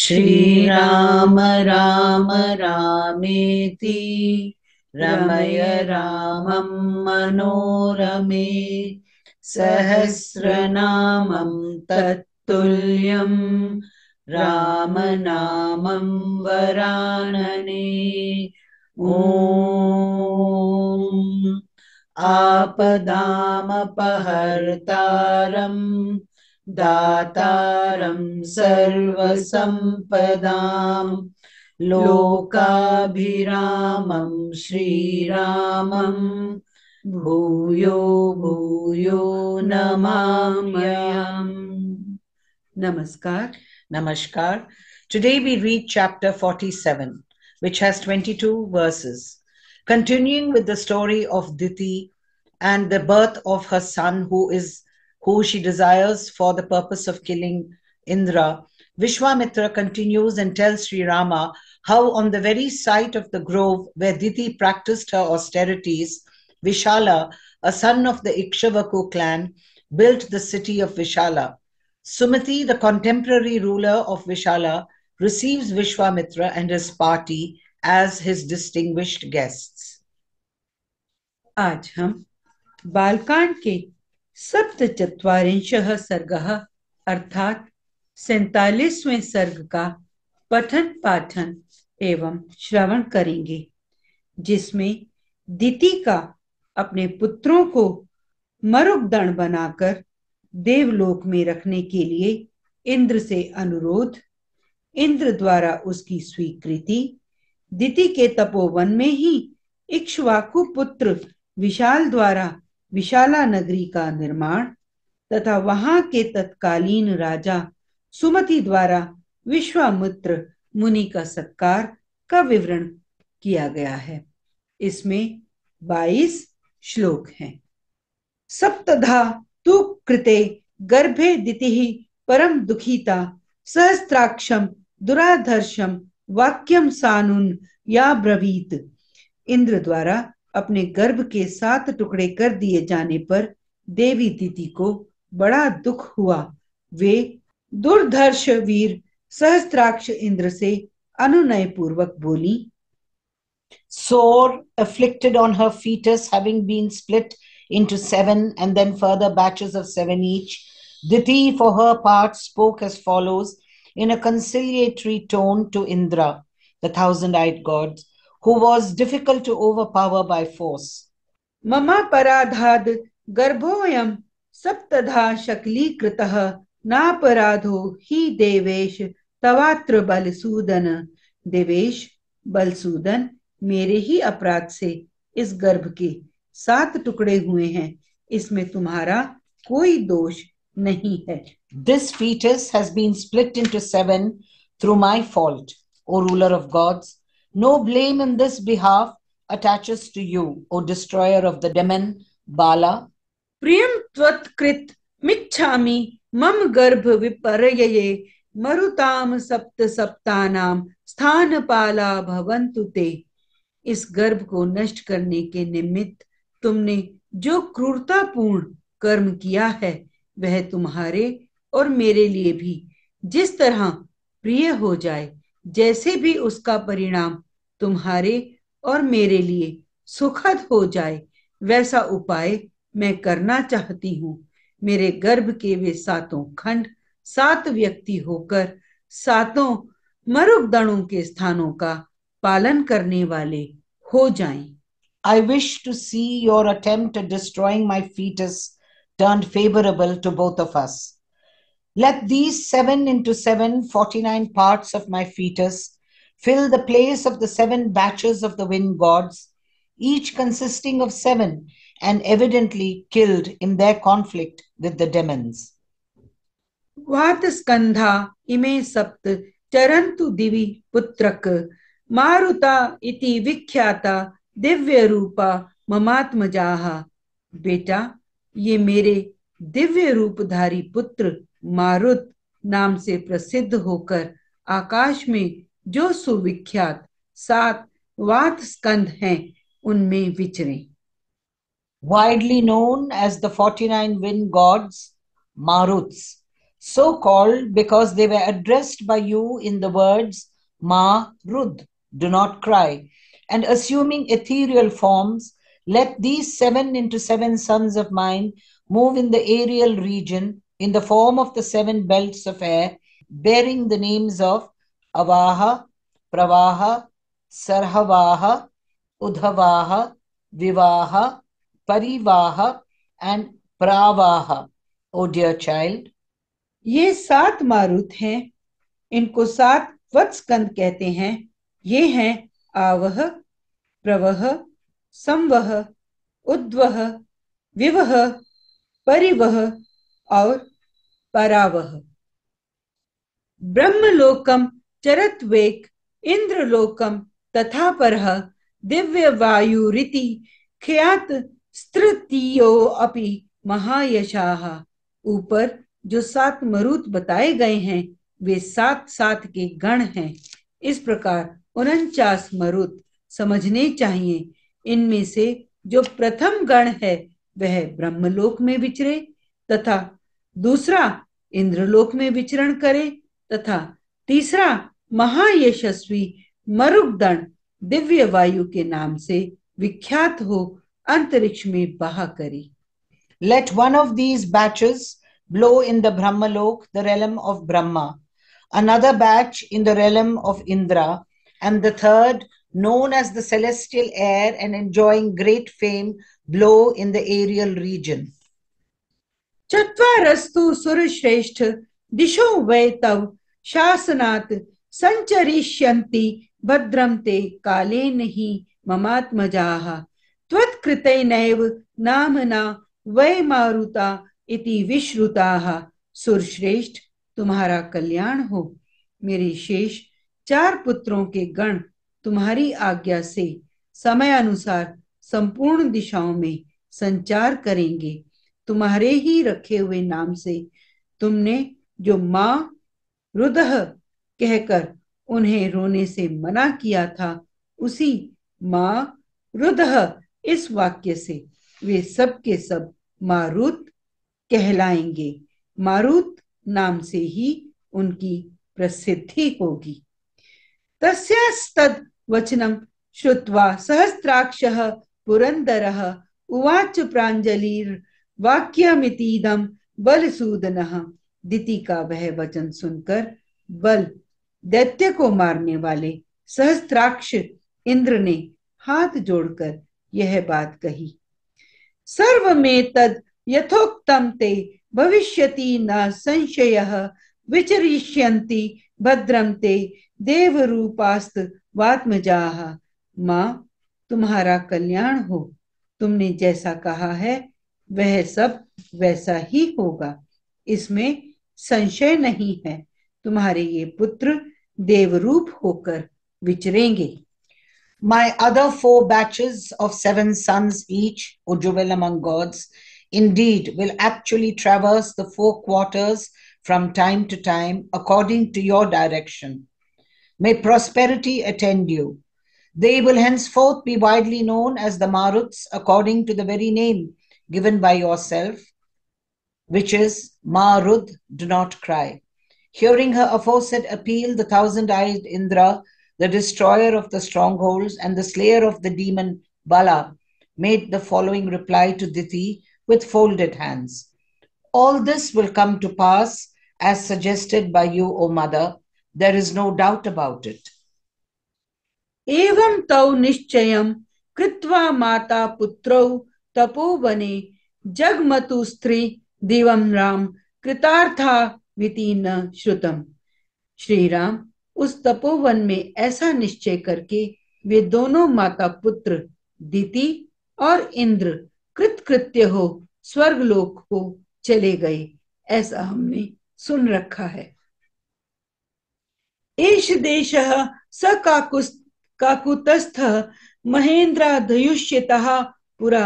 श्रीराम राम रामेति रमय रामं मनोरमे सहस्रनामं तत्तुल्यं रामनामं वरानने ॐ आपदामपहर्तारम् दातारं सर्वसम्पदाम् लोकाभिरामं श्रीरामं भूयो भूयो Namam Namaskar. Namaskar. Today we read chapter 47, which has 22 verses. Continuing with the story of Diti and the birth of her son, who is who she desires for the purpose of killing Indra, Vishwamitra continues and tells Sri Rama how on the very site of the grove where Diti practiced her austerities, Vishala, a son of the Ikshavaku clan, built the city of Vishala. Sumati, the contemporary ruler of Vishala, receives Vishwamitra and his party as his distinguished guests. आज हम बालकांड के सप्त सप्तचत्वारिंश सर्ग अर्थात सैतालीसवें सर्ग का पठन पाठन एवं श्रवण करेंगे जिसमें दिति का अपने पुत्रों को मरुगदण बनाकर देवलोक में रखने के लिए इंद्र से अनुरोध इंद्र द्वारा उसकी स्वीकृति दिति के तपोवन में ही इक्ष्वाकु पुत्र विशाल द्वारा विशाला नगरी का निर्माण तथा वहां के तत्कालीन राजा सुमति द्वारा विश्वामित्र मुनि का सत्कार का विवरण किया गया है इसमें 22 श्लोक हैं सप्तधा तु कृते गर्भे दिति परम दुखिता सहस्त्राक्षम दुराधर्षम वाक्यम सानुन या ब्रवीत इंद्र द्वारा अपने गर्भ के सात टुकड़े कर दिए जाने पर देवी दीदी को बड़ा दुख हुआ वे दुर्धर्ष वीर सहस्त्राक्ष इंद्र से अनुनय पूर्वक बोली sore afflicted on her foetus having been split into seven and then further batches of seven each Diti for her part spoke as follows in a conciliatory tone to Indra the thousand eyed gods who was difficult to overpower by force. Mama paradhad garbhoyam saptadha shakli kritaha naparadho hi devesh तवात्र बलसूदन देवेश बलसूदन mere hi अपराध se is garbh ke saat tukde hue hain. Isme tumhara कोई दोष नहीं है this foetus has been split into seven through my fault O ruler of gods No blame in this behalf attaches to you, O destroyer of the demon, Bala. Priyam tvat krit michhami mam garbh viparayaye मरुताम सप्त सप्तानाम स्थान पाला भवंतु ते इस गर्भ को नष्ट करने के निमित्त तुमने जो क्रूरतापूर्ण कर्म किया है वह तुम्हारे और मेरे लिए भी जिस तरह प्रिय हो जाए जैसे भी उसका परिणाम तुम्हारे और मेरे लिए सुखद हो जाए वैसा उपाय मैं करना चाहती हूँ मेरे गर्भ के वे सातों खंड सात व्यक्ति होकर सातों मरुदणों के स्थानों का पालन करने वाले हो जाएं। I wish to see your attempt destroying my foetus turn favourable to both of us let these seven into seven forty nine part of my foetus Fill the place of the seven batches of the wind gods, each consisting of seven, and evidently killed in their conflict with the demons. वातस्कन्धा इमे सप्त चरन्तु दिवि पुत्रक मारुता इति विख्याता दिव्य रूपा ममात्मजाः बेटा ये मेरे दिव्य रूपधारी पुत्र marut नाम से प्रसिद्ध होकर आकाश में जो सुविख्यात सात वात स्कंद हैं उनमें विचरे widely known as the 49 wind gods, Maruts, so called because they were addressed by you in the words Ma Rud, do not cry, and assuming ethereal forms, let these seven into seven sons of mine move in the aerial region in the form of the seven belts of air, bearing the names of अवाह प्रवाह सरहवाह Udvaha Vivaha Parivaha and Paravaha O dear child ये सात मारुत हैं इनको सात वत्सकंद कहते हैं ये हैं आवह प्रवह संवह उद्वह विवह परिवह और परावह ब्रह्मलोकम चरत्वेक इंद्रलोकम तथा पर दिव्य वायु रीति ख्यात स्तृतीयो अपि महायशा ऊपर जो सात मरुत बताए गए हैं वे सात सात के गण हैं इस प्रकार उनचास मरुत समझने चाहिए इनमें से जो प्रथम गण है वह ब्रह्मलोक में विचरे तथा दूसरा इंद्रलोक में विचरण करे तथा तीसरा महायशस्वी मरुदण दिव्य वायु के नाम से विख्यात हो अंतरिक्ष में बहा करी let one of these batches blow in the Brahma loka the realm of Brahma another batch in the realm of Indra and the third known as the celestial air and enjoying great fame blow in the aerial region चतरस्तु सूर्यश्रेष्ठ दिशो तव शासनात् संचरिष्यन्ति भद्रं ते काले नहि ममात्मजाः त्वत्कृतेनैव नामना वै मारुता इति विश्रुताः सुरश्रेष्ठ तुम्हारा कल्याण हो मेरे शेष चार पुत्रों के गण तुम्हारी आज्ञा से समय अनुसार संपूर्ण दिशाओं में संचार करेंगे तुम्हारे ही रखे हुए नाम से तुमने जो माँ रुदह कहकर उन्हें रोने से मना किया था उसी माँ रुदह इस वाक्य से वे सब के सब मारुत कहलाएंगे मारुत नाम से ही उनकी प्रसिद्धि होगी तस्यास्तद वचनम श्रुत्वा सहस्राक्षः पुरंदर उवाच प्राञ्जलिर् वाक्यमितीदम बलसूदन दिति का वह वचन सुनकर बल दैत्य को मारने वाले सहस्त्राक्ष इंद्र ने हाथ जोड़कर यह बात कही सर्व में तद यथोक्तम ते भविष्य न संशय विचरिष्यन्ति भद्रम ते देव रूपास्त वात्मजा माँ तुम्हारा कल्याण हो तुमने जैसा कहा है वह सब वैसा ही होगा इसमें संशय नहीं है तुम्हारे ये पुत्र Devroop Hokar Vichrengi. My other four batches of seven sons each, O jewel among gods, indeed will actually traverse the four quarters from time to time according to your direction. May prosperity attend you. They will henceforth be widely known as the Maruts according to the very name given by yourself, which is Marud, do not cry. Hearing her aforesaid appeal, the thousand eyed Indra, the destroyer of the strongholds and the slayer of the demon Bala, made the following reply to Diti with folded hands All this will come to pass as suggested by you, O mother. There is no doubt about it. एवं तौ निश्चयं kritva mata putro तपोवने jagmatustri स्त्री दिवं राम वितीर्ण श्रुतम श्री राम उस तपोवन में ऐसा निश्चय करके वे दोनों माता पुत्र दिति और इंद्र कृत कृत्य हो स्वर्गलोक को चले गए ऐसा हमने सुन रखा है एश देश सकाकुतस्थ महेन्द्राधयुष्यतः पुरा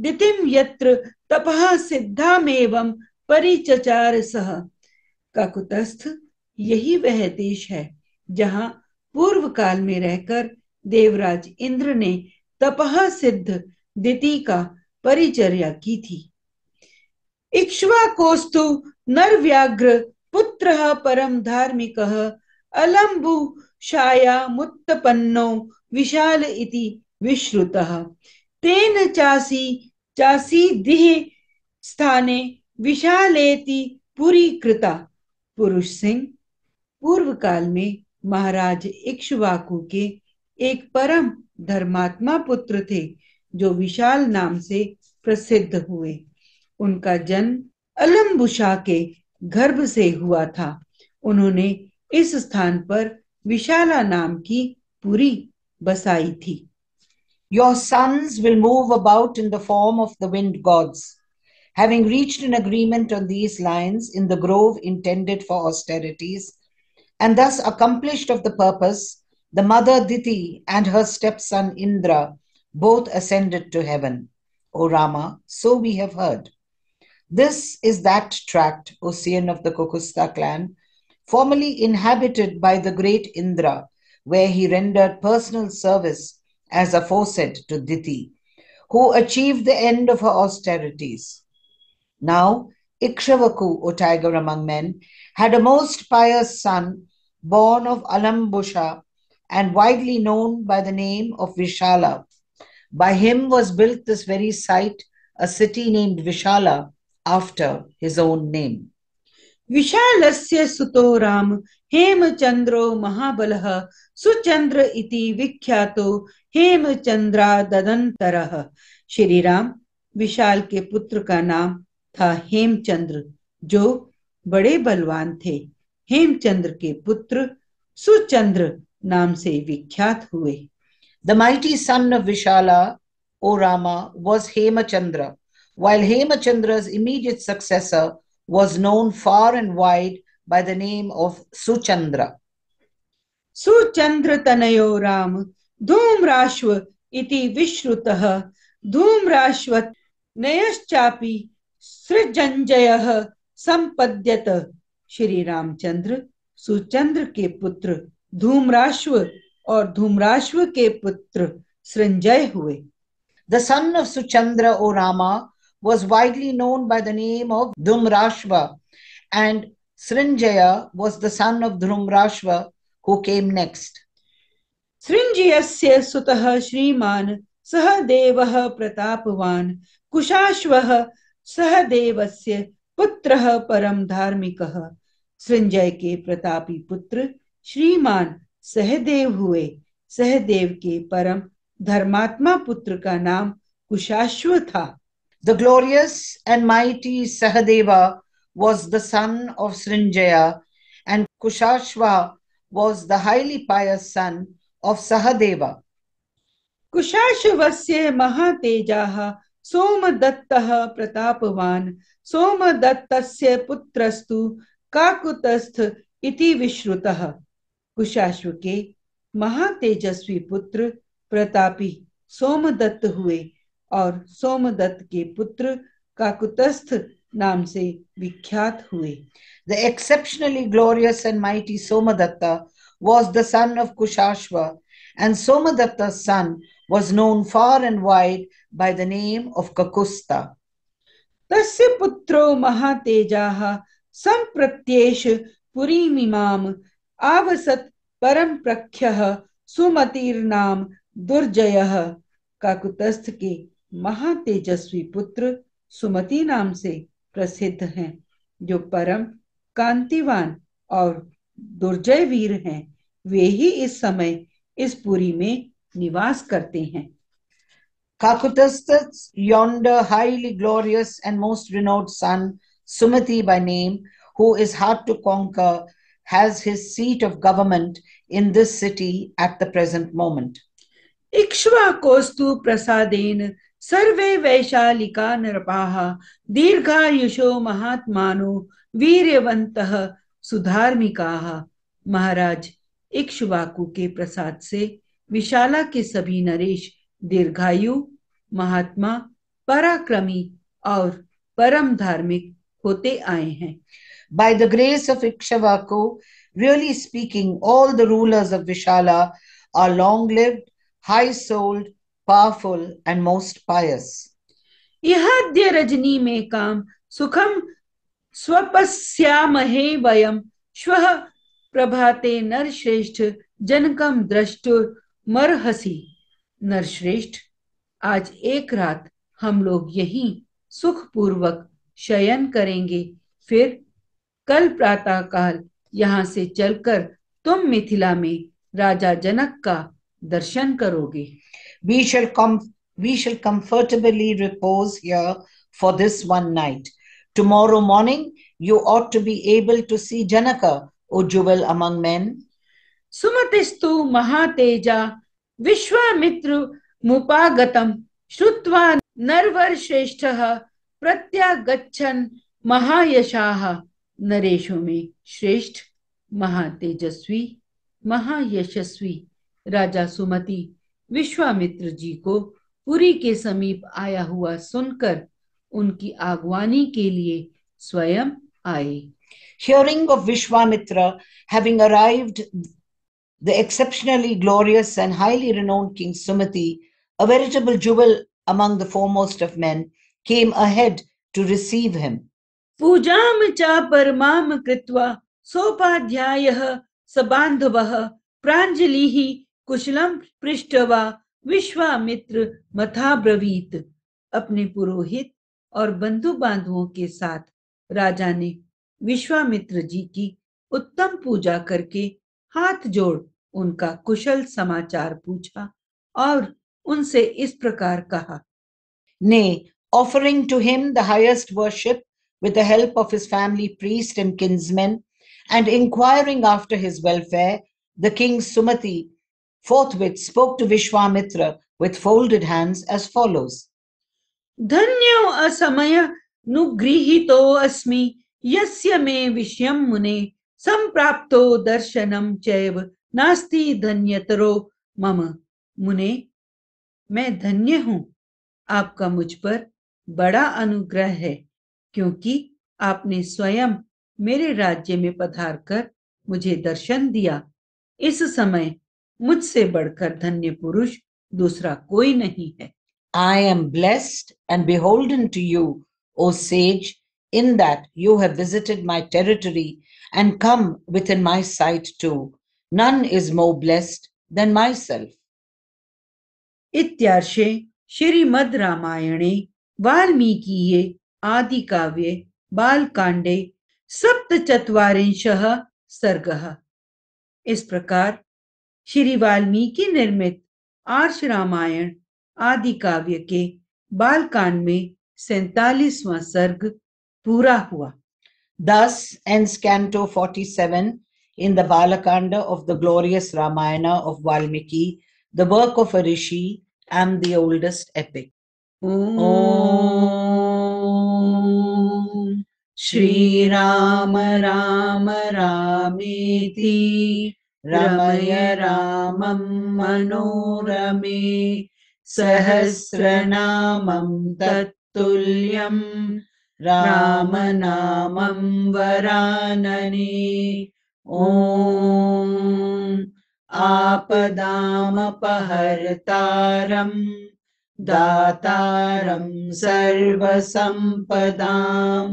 दितिम यत्र तपः सिद्धामेवं परिचचार सह काकुतस्थ यही वह देश है जहां पूर्व काल में रहकर देवराज इंद्र ने तपह सिद्ध दिति का परिचर्या की थी इक्ष्वाकोस्तु नरव्याघ्र पुत्र परम धार्मिक अलंबु शाया मुत्तपन्नो विशाल इति विश्रुतः तेन चासी चासी दिह स्थाने विशालेति पुरी कृता पुरुष सिंह पूर्व काल में महाराज इक्ष्वाकु के एक परम धर्मात्मा पुत्र थे जो विशाल नाम से प्रसिद्ध हुए उनका जन्म अलम्बुषा के गर्भ से हुआ था उन्होंने इस स्थान पर विशाला नाम की पूरी बसाई थी Your sons will move about in the form of the wind gods. Having reached an agreement on these lines in the grove intended for austerities, and thus accomplished of the purpose, the mother Diti and her stepson Indra both ascended to heaven. O Rama, so we have heard. This is that tract, Ocean of the Kokusta clan, formerly inhabited by the great Indra, where he rendered personal service as aforesaid to Diti, who achieved the end of her austerities. Now, Ikshavaku, O tiger among men, had a most pious son born of Alambusha and widely known by the name of Vishala. By him was built this very site, a city named Vishala, after his own name. विशालस्य सुतो राम हेमचन्द्रो महाबलः सुचन्द्र iti विख्यातो हेमचन्द्रा ददंतरः Shri Ram विशाल के पुत्र का नाम था हेमचंद्र जो बड़े बलवान थे हेमचंद्र के पुत्र सुचंद्र नाम से विख्यात हुए the mighty son of Vishala O Rama was Hemachandra while Hemachandra immediate successor was known far and wide by the name of Suchandra Suchandra तनयो राम धूम्राश्व इति विश्रुतः धूम्राश्व नयश्चापि सृजंजय संपद्यत श्री रामचंद्र सुचंद्र के पुत्र धूम्राश्व और धूम्राश्व के पुत्र सृंजय हुए the son of Suchandra O Rama was widely known by the name of Dhumrashva, and Srinjaya was the son of Dhumrashva who came next. सृञ्जयस्य सुतः श्रीमान सह देवः प्रतापवान कुशाश्वः सहदेवस्य पुत्रः परम धार्मिकः संजय के प्रतापी पुत्र श्रीमान सहदेव हुए सहदेव के परम धर्मात्मा पुत्र का नाम कुशाश्व था the glorious and mighty Sahadeva was the son of Srinjaya and Kushashva was the highly pious son of Sahadeva कुशाश्वस्य महातेजाः सोमदत्तः प्रतापवान् सोमदत्तस्य पुत्रस्तु काकुतस्थ इति विश्रुतः कुशाश्व के महातेजस्वी पुत्र प्रतापी सोमदत्त हुए और सोमदत्त के पुत्र काकुतस्थ नाम से विख्यात हुए the exceptionally glorious and mighty Somadatta was the son of Kushashva and Somadatta son was known far and wide by the name of Kakusta. Tasya putro mahatejaha sampratyeshu purimimam avasat param परम sumatir naam दुर्जयः काकुतस्थ के महातेजस्वी पुत्र सुमति नाम से प्रसिद्ध हैं जो परम कांतिवान और दुर्जय वीर हैं वे ही इस समय इस पुरी में निवास करते हैं Kakutstha highly glorious and most renowned son Sumati by name who is hard to conquer has his seat of government in this city at the present moment इक्ष्वाकोस्तु प्रसादेन सर्वे वैशालिका नृपाः दीर्घायुषो महात्मानो वीरवंत सुधार्मिका महाराज इक्ष्वाकु के प्रसाद से विशाला के सभी नरेश दीर्घायु महात्मा पराक्रमी और परम धार्मिक होते आए हैं by the grace of Ikshvaku really speaking all the rulers of Vishala are long lived high souled powerful and most pious यह रजनी में काम सुखम स्वपस्यामहे वयम श्वः प्रभाते नरश्रेष्ठ जनकं द्रष्टुर मर हसी नरश्रेष्ठ आज एक रात हम लोग यही सुखपूर्वक शयन करेंगे फिर कल प्रातः काल यहाँ से चलकर तुम मिथिला में राजा जनक का दर्शन करोगे we shall come we shall comfortably repose here for this one night tomorrow morning you ought to be able to see Janaka O jewel among men सुमतिस्तु महातेजा विश्वामित्र मुपागतम श्रुत्वा नरवर श्रेष्ठ प्रत्यागच्छन महायशाः नरेशो में श्रेष्ठ महातेजस्वी महायशस्वी राजा सुमति विश्वामित्र जी को पुरी के समीप आया हुआ सुनकर उनकी आगवानी के लिए स्वयं आए hearing of Vishwamitra having arrived the exceptionally glorious and highly renowned King Sumati, a veritable jewel among the foremost of men, came ahead to receive him. Pujam cha parmam कृत्वा sopadhyayah sabandhavah प्राञ्जलिः कुशलम prishtava विश्वामित्र मथाब्रवीत अपने पुरोहित और बंधु बांधुओं के साथ राजा ने विश्वामित्र जी की उत्तम पूजा करके हाथ जोड़ उनका कुशल समाचार पूछा और उनसे इस प्रकार कहा ने offering to him the highest worship with the help of his family priest and kinsmen, and inquiring after his welfare, the king Sumati forthwith spoke to Vishwamitra with folded hands as follows. धन्यो असमय नुगृहीतो अस्मि यस्य मे विषयं मुने संप्राप्तो दर्शनम चैव नास्ति धन्यतरो मम मुने मैं धन्य हूँ आपका मुझ पर बड़ा अनुग्रह है क्योंकि आपने स्वयं मेरे राज्य में पधारकर मुझे दर्शन दिया इस समय मुझसे बढ़कर धन्य पुरुष दूसरा कोई नहीं है I am blessed and beholden to you O sage in that you have visited my territory and come within my sight too. None is more blessed than myself. इत्यार्षे श्रीमद् रामायणे वाल्मीकीये आदिकाव्ये बालकांडे सप्तचत्वारिंशः सर्गः इस प्रकार श्री वाल्मीकि निर्मित आर्ष रामायण आदि काव्य के बालकांड में सैतालीसवां सर्ग पूरा हुआ Thus ends Canto 47 in the Balakanda of the glorious Ramayana of Valmiki, the work of a rishi and the oldest epic. Om Shri Rama Rama Rāmīti Ramaya Ramam Manorame Sahasranamam Tattulyam रामनामं वरानने ॐ आपदामपहर्तारं दातारं सर्वसम्पदां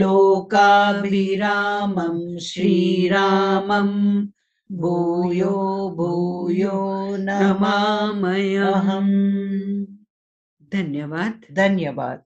लोकाभिरामं श्रीरामं भूयो भूयो नमामयहम् धन्यवाद धन्यवाद